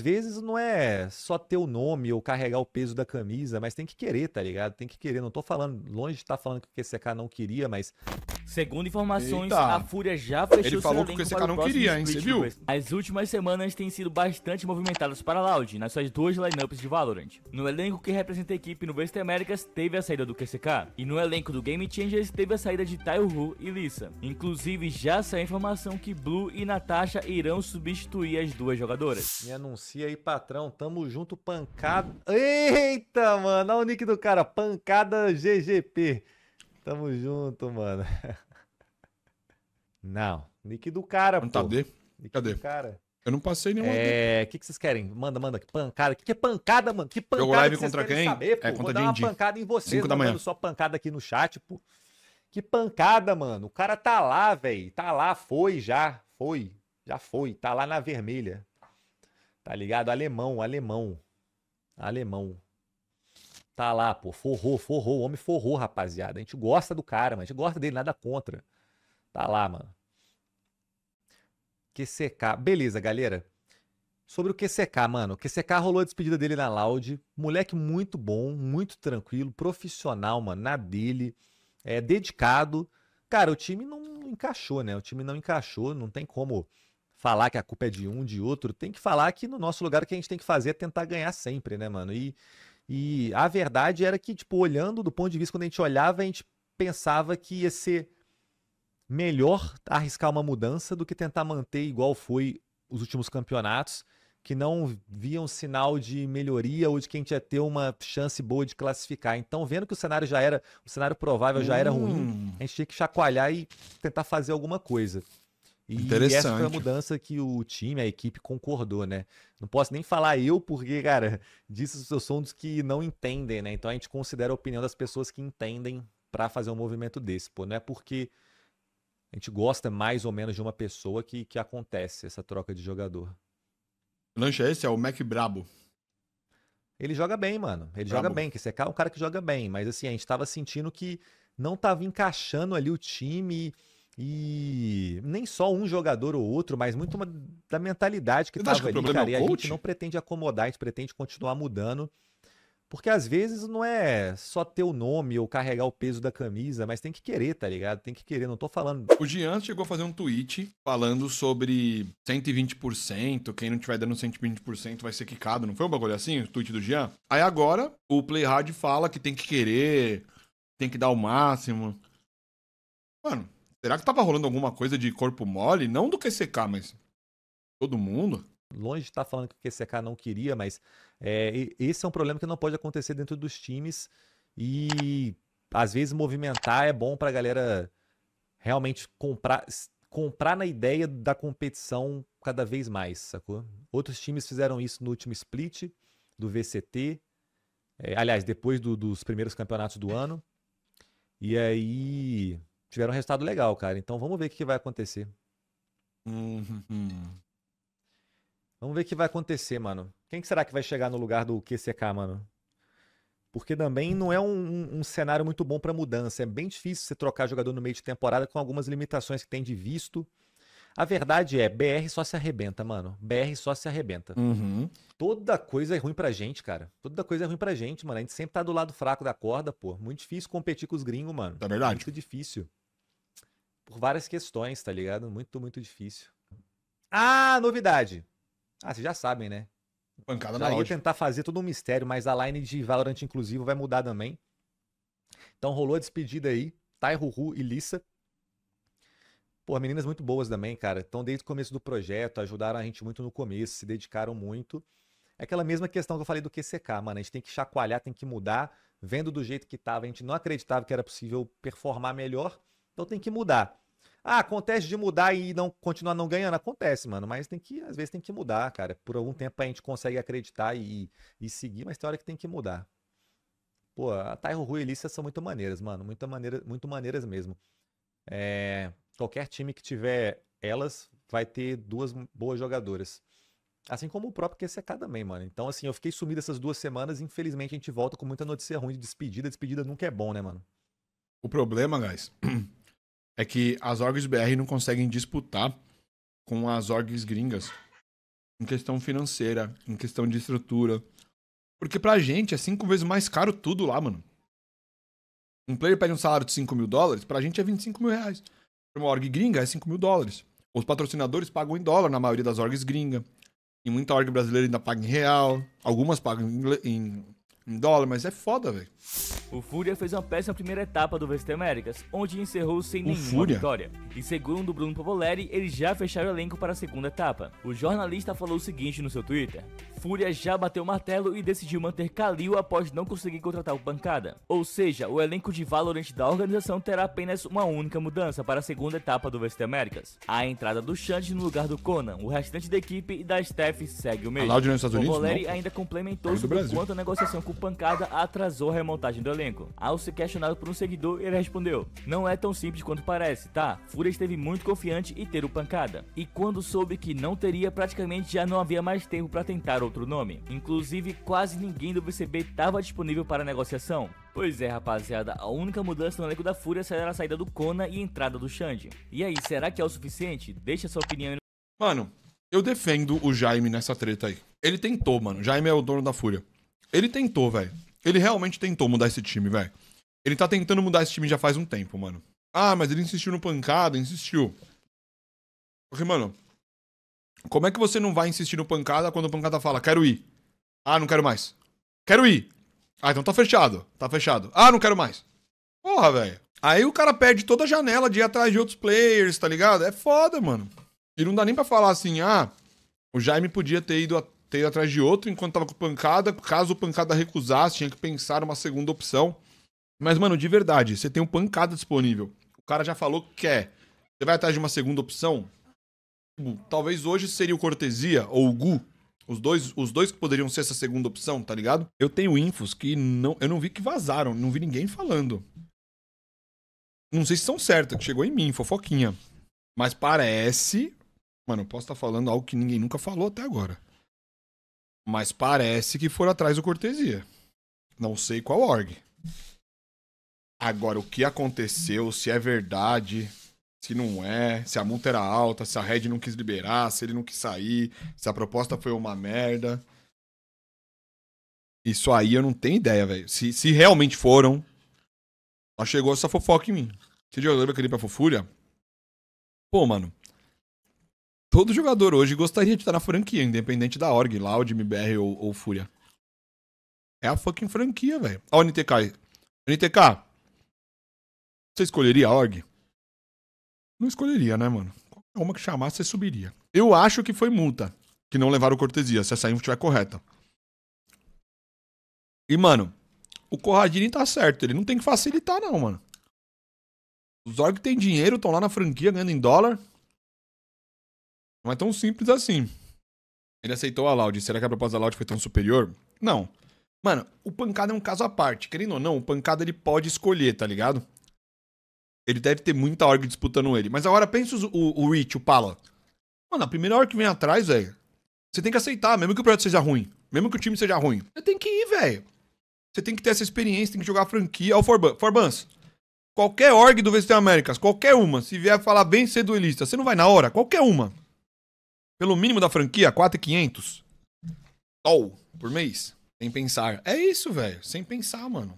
Às vezes não é só ter o nome ou carregar o peso da camisa, mas tem que querer, tá ligado? Tem que querer. Não tô falando, longe de estar tá falando que o QCK não queria, mas Segundo informações, Eita. a Fúria já fechou Ele falou seu que esse cara não queria, hein? Você viu? As últimas semanas têm sido bastante movimentadas para Loud nas suas duas lineups de Valorant. No elenco que representa a equipe no West Américas, teve a saída do QCK, e no elenco do Game Changers teve a saída de Taihu e Lisa. Inclusive, já saiu informação que Blue e Natasha irão substituir as duas jogadoras. Me anuncia aí, patrão, tamo junto, pancada. Eita, mano, olha o nick do cara, pancada GGP. Tamo junto, mano. Não. Nick do cara, não tá Cadê? Nick Cadê? Do cara. Eu não passei nenhuma. É, o que, que vocês querem? Manda, manda. Que pancada. O que, que é pancada, mano? Que pancada Jogo live que contra quem? Saber, é, pô? É, contra Vou dar uma pancada em vocês, Cinco da manhã. só pancada aqui no chat, pô. Que pancada, mano. O cara tá lá, velho. Tá lá, foi já. Foi. Já foi. Tá lá na vermelha. Tá ligado? Alemão, alemão. Alemão. Tá lá, pô, forrou, forrou, o homem forrou, rapaziada. A gente gosta do cara, mano. A gente gosta dele, nada contra. Tá lá, mano. QCK. Beleza, galera. Sobre o QCK, mano. O QCK rolou a despedida dele na Loud. Moleque muito bom, muito tranquilo, profissional, mano, na dele. É, dedicado. Cara, o time não encaixou, né? O time não encaixou, não tem como falar que a culpa é de um, de outro. Tem que falar que no nosso lugar o que a gente tem que fazer é tentar ganhar sempre, né, mano? E e a verdade era que, tipo, olhando do ponto de vista, quando a gente olhava, a gente pensava que ia ser melhor arriscar uma mudança do que tentar manter igual foi os últimos campeonatos, que não viam sinal de melhoria ou de que a gente ia ter uma chance boa de classificar. Então, vendo que o cenário já era, o cenário provável já era hum. ruim, a gente tinha que chacoalhar e tentar fazer alguma coisa. E essa foi a mudança que o time, a equipe concordou, né? Não posso nem falar eu, porque, cara, que eu sou um dos que não entendem, né? Então a gente considera a opinião das pessoas que entendem para fazer um movimento desse. Pô, não é porque a gente gosta mais ou menos de uma pessoa que, que acontece essa troca de jogador. Lancha, é esse? É o Mac Brabo. Ele joga bem, mano. Ele Brabo. joga bem, que esse é um cara que joga bem. Mas assim, a gente tava sentindo que não tava encaixando ali o time. E e nem só um jogador ou outro, mas muito uma, da mentalidade que estava ali, é cara. É e a gente não pretende acomodar, a gente pretende continuar mudando. Porque às vezes não é só ter o nome ou carregar o peso da camisa, mas tem que querer, tá ligado? Tem que querer, não tô falando. O Jean chegou a fazer um tweet falando sobre 120%, quem não tiver dando 120% vai ser quicado, não foi um bagulho assim, o tweet do Jean? Aí agora o Playhard fala que tem que querer, tem que dar o máximo. Mano, Será que tava rolando alguma coisa de corpo mole? Não do QCK, mas todo mundo? Longe de estar tá falando que o QCK não queria, mas é, esse é um problema que não pode acontecer dentro dos times. E às vezes movimentar é bom para a galera realmente comprar, comprar na ideia da competição cada vez mais, sacou? Outros times fizeram isso no último split do VCT, é, aliás, depois do, dos primeiros campeonatos do ano. E aí tiveram um resultado legal, cara. Então vamos ver o que vai acontecer. Uhum. Vamos ver o que vai acontecer, mano. Quem será que vai chegar no lugar do QCK, mano? Porque também não é um, um, um cenário muito bom para mudança. É bem difícil você trocar jogador no meio de temporada com algumas limitações que tem de visto. A verdade é, BR só se arrebenta, mano. BR só se arrebenta. Uhum. Toda coisa é ruim pra gente, cara. Toda coisa é ruim pra gente, mano. A gente sempre tá do lado fraco da corda, pô. Muito difícil competir com os gringos, mano. É verdade. Muito difícil por várias questões, tá ligado? Muito, muito difícil. Ah, novidade! Ah, vocês já sabem, né? Pancada já na ia tentar fazer todo um mistério, mas a line de Valorant Inclusive vai mudar também. Então rolou a despedida aí, Tai, Ruhu e Lissa. Pô, meninas muito boas também, cara. Estão desde o começo do projeto, ajudaram a gente muito no começo, se dedicaram muito. É aquela mesma questão que eu falei do QCK, mano. A gente tem que chacoalhar, tem que mudar. Vendo do jeito que tava, a gente não acreditava que era possível performar melhor, então tem que mudar. Ah, acontece de mudar e não continuar não ganhando? Acontece, mano. Mas tem que, às vezes, tem que mudar, cara. Por algum tempo a gente consegue acreditar e, e seguir, mas tem hora que tem que mudar. Pô, a Tairo Rui e Elícia são muito maneiras, mano. Muito, maneira, muito maneiras mesmo. É, qualquer time que tiver elas vai ter duas boas jogadoras. Assim como o próprio QCK também, mano. Então, assim, eu fiquei sumido essas duas semanas. Infelizmente, a gente volta com muita notícia ruim de despedida. Despedida nunca é bom, né, mano? O problema, guys, é que as orgs BR não conseguem disputar com as orgs gringas em questão financeira, em questão de estrutura. Porque pra gente é cinco vezes mais caro tudo lá, mano. Um player pede um salário de 5 mil dólares, pra gente é 25 mil reais. Pra uma org gringa é 5 mil dólares. Os patrocinadores pagam em dólar na maioria das orgs gringa. E muita org brasileira ainda paga em real. Algumas pagam em, em, em dólar, mas é foda, velho. O Fúria fez uma péssima primeira etapa do VST Américas, onde encerrou sem o nenhuma Fúria. vitória. E segundo Bruno Povoleri, eles já fecharam o elenco para a segunda etapa. O jornalista falou o seguinte no seu Twitter: Fúria já bateu o martelo e decidiu manter Kalil após não conseguir contratar o Pancada. Ou seja, o elenco de Valorant da organização terá apenas uma única mudança para a segunda etapa do VST Américas. A entrada do Xande no lugar do Conan, o restante da equipe e da Steph segue o mesmo. Unidos, o Valeri ainda complementou sobre quanto a negociação com o Pancada atrasou a remontagem do elenco. Ao ser questionado por um seguidor, ele respondeu, não é tão simples quanto parece, tá? Fúria esteve muito confiante e ter o Pancada. E quando soube que não teria, praticamente já não havia mais tempo para tentar outro outro nome. Inclusive, quase ninguém do BCB estava disponível para negociação. Pois é, rapaziada, a única mudança no elenco da Fúria será a saída do Kona e a entrada do Xande. E aí, será que é o suficiente? Deixa sua opinião aí. Mano, eu defendo o Jaime nessa treta aí. Ele tentou, mano. Jaime é o dono da Fúria. Ele tentou, velho. Ele realmente tentou mudar esse time, velho. Ele tá tentando mudar esse time já faz um tempo, mano. Ah, mas ele insistiu no pancada, insistiu. Porque, mano, como é que você não vai insistir no pancada quando o pancada fala, quero ir? Ah, não quero mais. Quero ir. Ah, então tá fechado. Tá fechado. Ah, não quero mais. Porra, velho. Aí o cara perde toda a janela de ir atrás de outros players, tá ligado? É foda, mano. E não dá nem pra falar assim, ah, o Jaime podia ter ido, a, ter ido atrás de outro enquanto tava com pancada. Caso o pancada recusasse, tinha que pensar uma segunda opção. Mas, mano, de verdade, você tem um pancada disponível. O cara já falou que quer. Você vai atrás de uma segunda opção? Hum, talvez hoje seria o Cortesia ou o Gu. Os dois, os dois que poderiam ser essa segunda opção, tá ligado? Eu tenho infos que não, eu não vi que vazaram, não vi ninguém falando. Não sei se são certas, que chegou em mim, fofoquinha. Mas parece. Mano, eu posso estar tá falando algo que ninguém nunca falou até agora. Mas parece que foram atrás do cortesia. Não sei qual org. Agora, o que aconteceu, se é verdade, se não é, se a multa era alta, se a Red não quis liberar, se ele não quis sair, se a proposta foi uma merda. Isso aí eu não tenho ideia, velho. Se, se realmente foram, só chegou essa fofoca em mim. Se jogador vai querer ir pra Fofúria? Pô, mano. Todo jogador hoje gostaria de estar na franquia, independente da org, Loud, MBR ou, ou Fúria. É a fucking franquia, velho. Ó, o NTK. NTK, você escolheria a org? não escolheria, né, mano? Uma que chamasse, você subiria. Eu acho que foi multa, que não levaram cortesia, se essa info estiver correta. E, mano, o Corradini tá certo, ele não tem que facilitar, não, mano. Os orgs têm dinheiro, estão lá na franquia ganhando em dólar. Não é tão simples assim. Ele aceitou a Loud. Será que a proposta da Loud foi tão superior? Não. Mano, o Pancada é um caso à parte. Querendo ou não, o Pancada ele pode escolher, tá ligado? Ele deve ter muita org disputando ele. Mas agora pensa o, o Rich, o Pala. Mano, a primeira org que vem atrás, velho, você tem que aceitar, mesmo que o projeto seja ruim. Mesmo que o time seja ruim. Você tem que ir, velho. Você tem que ter essa experiência, tem que jogar a franquia. Ó, o Forbans. Qualquer org do VST Américas, qualquer uma, se vier falar bem ser duelista, você não vai na hora? Qualquer uma. Pelo mínimo da franquia, 4,500. Sol por mês. Sem pensar. É isso, velho. Sem pensar, mano.